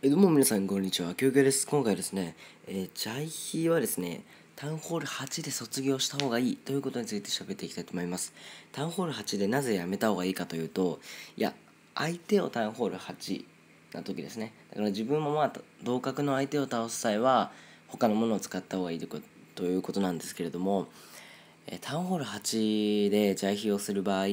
えどうも皆さん、こんにちは。休憩です。今回ですね、えー、ジャイヒーはですね、タウンホール8で卒業した方がいいということについて喋っていきたいと思います。タウンホール8でなぜ辞めた方がいいかというと、いや、相手をタウンホール8な時ですね。だから自分もまあ、同格の相手を倒す際は、他のものを使った方がいいということなんですけれども、えタウンホール8でジャイヒーをする場合、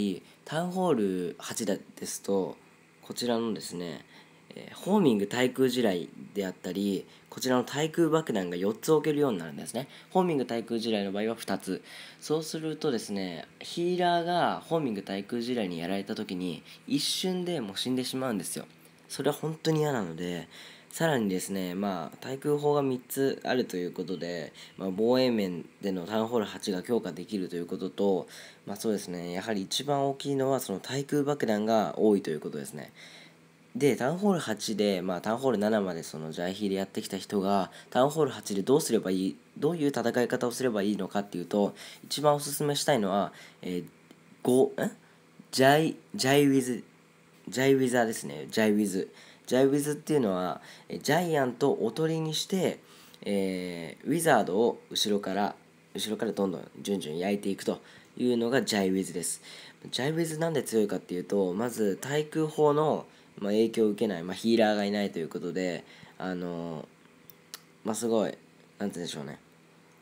タウンホール8ですと、こちらのですね、えー、ホーミング対空地雷であったりこちらの対空爆弾が4つ置けるようになるんですねホーミング対空地雷の場合は2つそうするとですねヒーラーがホーミング対空地雷にやられた時に一瞬でもう死んでしまうんですよそれは本当に嫌なのでさらにですね、まあ、対空砲が3つあるということで、まあ、防衛面でのタウンホール8が強化できるということと、まあ、そうですね、やはり一番大きいのは、その対空爆弾が多いということですね。でタウンホール8で、まあ、タウンホール7までそのジャイヒーでやってきた人がタウンホール8でどうすればいいどういう戦い方をすればいいのかっていうと一番おすすめしたいのは、えー、5んジャイジャイウィズジャイウィザーですねジャイウィズジャイウィズっていうのはジャイアントをおとりにして、えー、ウィザードを後ろから後ろからどんどん順々焼いていくというのがジャイウィズですジャイウィズなんで強いかっていうとまず対空砲のまあ、影響を受けない、まあ、ヒーラーがいないということであのまあすごい何て言うんでしょうね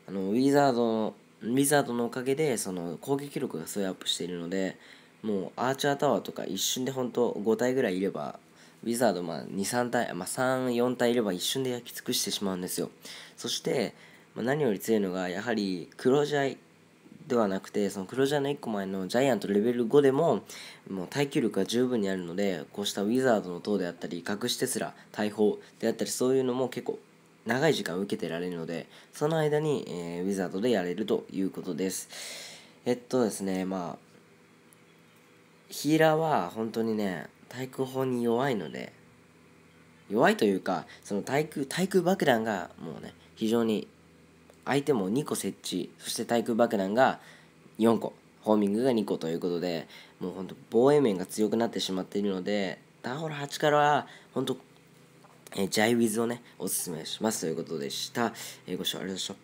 あのウィザードのウィザードのおかげでその攻撃力がすごいアップしているのでもうアーチャータワーとか一瞬で本当5体ぐらいいればウィザードまあ23体、まあ、34体いれば一瞬で焼き尽くしてしまうんですよそして、まあ、何より強いのがやはり黒ジャイではなくてその黒ジャーの1個前のジャイアントレベル5でももう耐久力が十分にあるのでこうしたウィザードの塔であったり隠しテスラ大砲であったりそういうのも結構長い時間受けてられるのでその間に、えー、ウィザードでやれるということですえっとですねまあヒーラーは本当にね対空砲に弱いので弱いというかその対空対空爆弾がもうね非常に相手も2個設置そして対空爆弾が4個ホーミングが2個ということでもうほんと防衛面が強くなってしまっているのでダーホル8からは本当えー、ジャイウィズをねおすすめしますということでした、えー、ご視聴ありがとうございました